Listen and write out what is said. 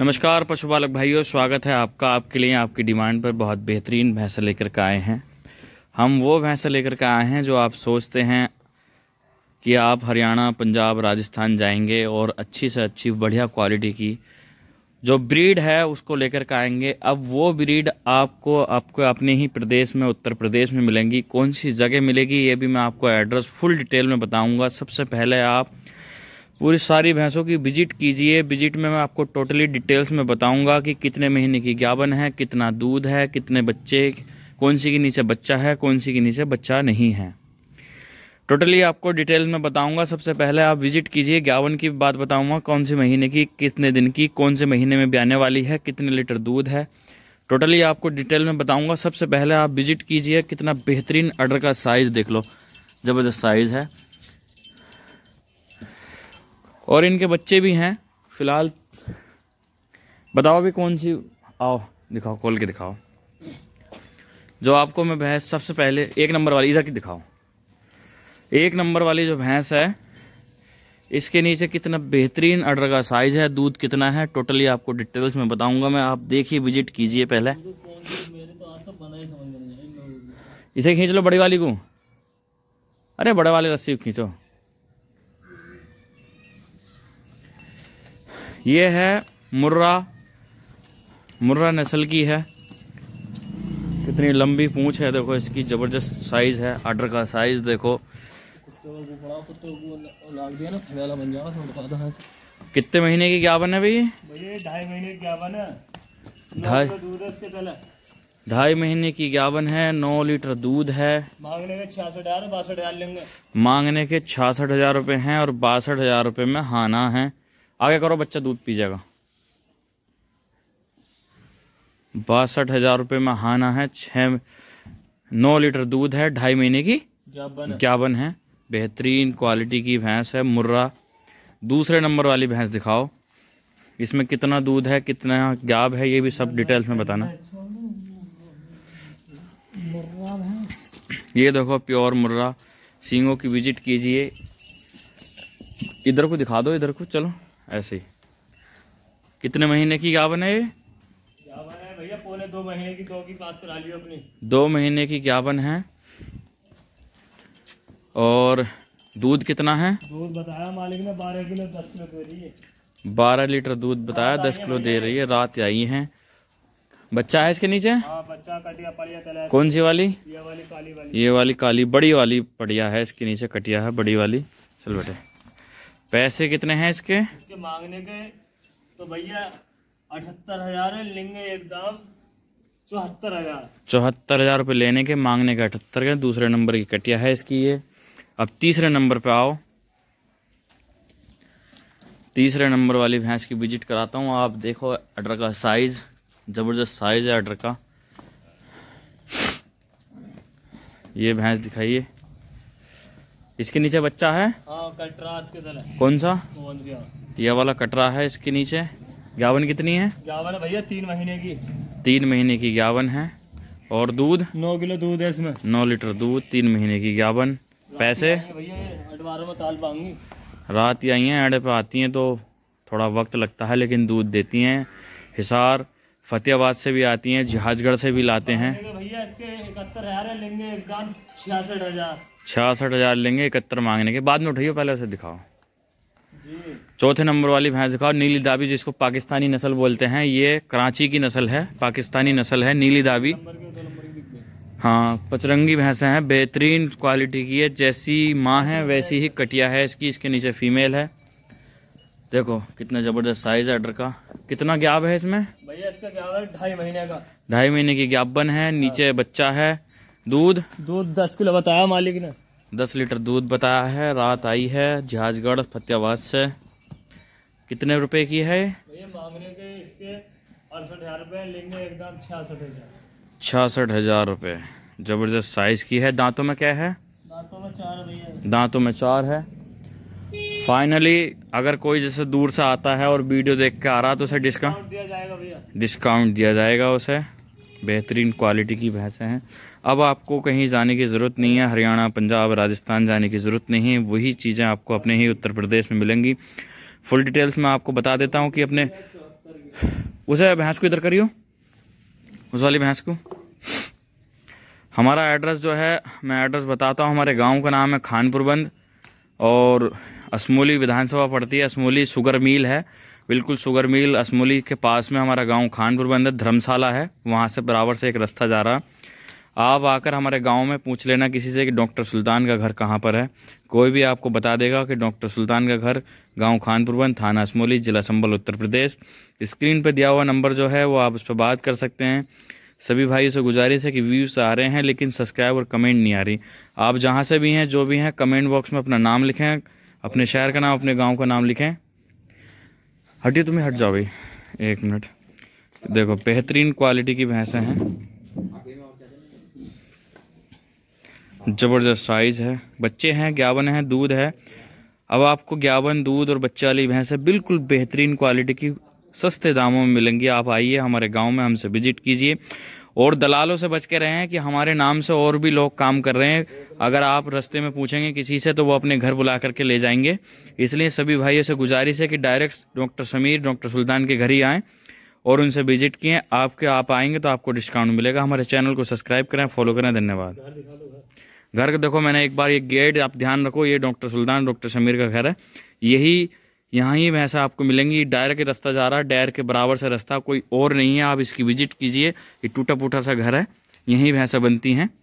नमस्कार पशुपालक भाइयों स्वागत है आपका आपके लिए आपकी डिमांड पर बहुत बेहतरीन भैंसा लेकर के आए हैं हम वो भैंसा लेकर के आए हैं जो आप सोचते हैं कि आप हरियाणा पंजाब राजस्थान जाएंगे और अच्छी से अच्छी बढ़िया क्वालिटी की जो ब्रीड है उसको लेकर के आएंगे अब वो ब्रीड आपको आपको अपने ही प्रदेश में उत्तर प्रदेश में मिलेंगी कौन सी जगह मिलेगी ये भी मैं आपको एड्रेस फुल डिटेल में बताऊँगा सबसे पहले आप पूरी सारी भैंसों की विजिट कीजिए विजिट में मैं आपको टोटली डिटेल्स में बताऊंगा कि कितने महीने की ग्यावन है कितना दूध है कितने बच्चे कौन सी के नीचे बच्चा है कौन सी के नीचे बच्चा नहीं है टोटली आपको डिटेल में बताऊंगा सबसे पहले आप विजिट कीजिए ग्यावन की बात बताऊंगा कौन से महीने की कितने दिन की कौन से महीने में ब्याने वाली है कितने लीटर दूध है टोटली आपको डिटेल में बताऊंगा सबसे पहले आप विजिट कीजिए कितना बेहतरीन अडर का साइज़ देख लो ज़बरदस्त साइज़ है और इनके बच्चे भी हैं फिलहाल बताओ भी कौन सी आओ दिखाओ खोल के दिखाओ जो आपको मैं भैंस सबसे पहले एक नंबर वाली इधर की दिखाओ एक नंबर वाली जो भैंस है इसके नीचे कितना बेहतरीन अडर का साइज़ है दूध कितना है टोटली आपको डिटेल्स में बताऊंगा मैं आप देखिए विजिट कीजिए पहले इसे खींच लो बड़ी वाली को अरे बड़े वाले रस्सी खींचो ये है मुर्रा मुर्रा नस्ल की है कितनी लंबी पूंछ है देखो इसकी ज़बरदस्त साइज़ है आर्डर का साइज़ देखो कितने महीने की बन है भाई ढाई महीने की गावन है ढाई ढाई महीने की ग्यावन है नौ लीटर दूध है मांगने के छियासठ हजार बासठ हजार लेंगे मांगने के छियासठ हजार रूपए है और बासठ हजार रूपए में हाना है आगे करो बच्चा दूध पी जाएगा बासठ हजार रुपये में हाना है छ नौ लीटर दूध है ढाई महीने की बन है बेहतरीन क्वालिटी की भैंस है मुर्रा दूसरे नंबर वाली भैंस दिखाओ इसमें कितना दूध है कितना गैब है ये भी सब डिटेल्स में बताना ये देखो प्योर मुर्रा सिंगों की विजिट कीजिए इधर को दिखा दो इधर को चलो ऐसे कितने महीने की क्या बने दो महीने की तो गौ की गावन है और दूध कितना है दूध बताया मालिक ने बारह किलो दस किलो दे रही है बारह लीटर दूध बताया दस किलो दे रही है रात आई है बच्चा है इसके नीचे आ, हाँ, बच्चा कटिया पड़िया कौन सी वाली ये वाली काली वाली ये वाली काली बड़ी वाली पड़िया है इसके नीचे कटिया है बड़ी वाली चल बेटे पैसे कितने हैं इसके इसके मांगने के तो भैया अठहत्तर हजार है लेंगे एकदम चौहत्तर हजार चौहत्तर हजार रुपये लेने के मांगने के अठहत्तर के दूसरे नंबर की कटिया है इसकी ये अब तीसरे नंबर पे आओ तीसरे नंबर वाली भैंस की विजिट कराता हूँ आप देखो अडर का साइज़ ज़बरदस्त साइज़ है अडर का ये भैंस दिखाइए इसके नीचे बच्चा है हाँ, कटरा इसके है कौन सा ये वाला कटरा है इसके नीचे ग्यावन कितनी है ग्यावन भैया तीन महीने की तीन महीने की ग्यावन है और दूध नौ किलो दूध है इसमें नौ लीटर दूध तीन महीने की ग्यावन पैसे रात ही आई हैं अड़े पे आती हैं तो थोड़ा वक्त लगता है लेकिन दूध देती हैं हिसार फतेहाबाद से भी आती हैं जहाजगढ़ से भी लाते हैं भैया इसके इकहत्तर हजार छियासठ हजार छियासठ हज़ार लेंगे इकहत्तर मांगने के बाद में उठाइए पहले उसे दिखाओ चौथे नंबर वाली भैंस दिखाओ नीली दाबी जिसको पाकिस्तानी नस्ल बोलते हैं ये कराची की नस्ल है पाकिस्तानी नस्ल है नीली दाबी हाँ पचरंगी भैंसें हैं बेहतरीन क्वालिटी की है जैसी माँ है वैसी ही कटिया है इसकी इसके नीचे फीमेल है देखो कितना ज़बरदस्त साइज है अडर का कितना गैप है इसमें भैया इसका गैप है ढाई महीने का ढाई महीने की गैप बन है नीचे बच्चा है दूध दूध दस किलो बताया मालिक ने दस लीटर दूध बताया है रात आई है जहाजगढ़ फतेहाबाद से कितने रुपए की है हजार रुपये छियासठ हजार रुपए ज़बरदस्त साइज़ की है दांतों में क्या है दांतों में चार है दांतों में चार है फाइनली अगर कोई जैसे दूर से आता है और वीडियो देख के आ रहा है तो उसे डिस्काउंट दिया जाएगा भैया डिस्काउंट दिया जाएगा उसे बेहतरीन क्वालिटी की भैंसें हैं अब आपको कहीं जाने की ज़रूरत नहीं है हरियाणा पंजाब राजस्थान जाने की ज़रूरत नहीं है वही चीज़ें आपको अपने ही उत्तर प्रदेश में मिलेंगी फुल डिटेल्स मैं आपको बता देता हूँ कि अपने उसे भैंस को इधर करियो उस वाली भैंस को हमारा एड्रेस जो है मैं एड्रेस बताता हूँ हमारे गाँव का नाम है खानपुरबंद और असमोली विधानसभा पड़ती है असमोली शुगर मिल है बिल्कुल शुगर मिल असमोली के पास में हमारा गांव खानपुर बंद अंदर धर्मशाला है वहाँ से बराबर से एक रास्ता जा रहा आप आकर हमारे गांव में पूछ लेना किसी से कि डॉक्टर सुल्तान का घर कहाँ पर है कोई भी आपको बता देगा कि डॉक्टर सुल्तान का घर गांव बंद थाना असमोली जिला संबल उत्तर प्रदेश स्क्रीन पर दिया हुआ नंबर जो है वो आप उस पर बात कर सकते हैं सभी भाइयों से गुजारिश है कि व्यूज़ आ रहे हैं लेकिन सब्सक्राइब और कमेंट नहीं आ रही आप जहाँ से भी हैं जो भी हैं कमेंट बॉक्स में अपना नाम लिखें अपने शहर का नाम अपने गाँव का नाम लिखें हटिए तुम्हें हट जाओ भाई एक मिनट देखो बेहतरीन क्वालिटी की भैंसें हैं ज़बरदस्त साइज़ है बच्चे हैं ग्यावन हैं दूध है अब आपको ग्यावन दूध और बच्चे वाली भैंसें बिल्कुल बेहतरीन क्वालिटी की सस्ते दामों में मिलेंगी आप आइए हमारे गांव में हमसे विजिट कीजिए और दलालों से बच के रहें कि हमारे नाम से और भी लोग काम कर रहे हैं अगर आप रास्ते में पूछेंगे किसी से तो वो अपने घर बुला करके ले जाएंगे इसलिए सभी भाइयों से गुजारिश है कि direct doctor Sameer doctor Sultan के घर ही आएँ और उनसे विजिट किए आपके आप आएंगे तो आपको डिस्काउंट मिलेगा हमारे चैनल को सब्सक्राइब करें फॉलो करें धन्यवाद घर का देखो मैंने एक बार ये गेट आप ध्यान रखो ये डॉक्टर सुल्तान डॉक्टर समीर का घर है यही यहाँ ही भैंसा आपको मिलेंगी डायर के रास्ता जा रहा है डायर के बराबर से रास्ता कोई और नहीं है आप इसकी विजिट कीजिए ये टूटा फूटा सा घर है यहीं भैंसा बनती हैं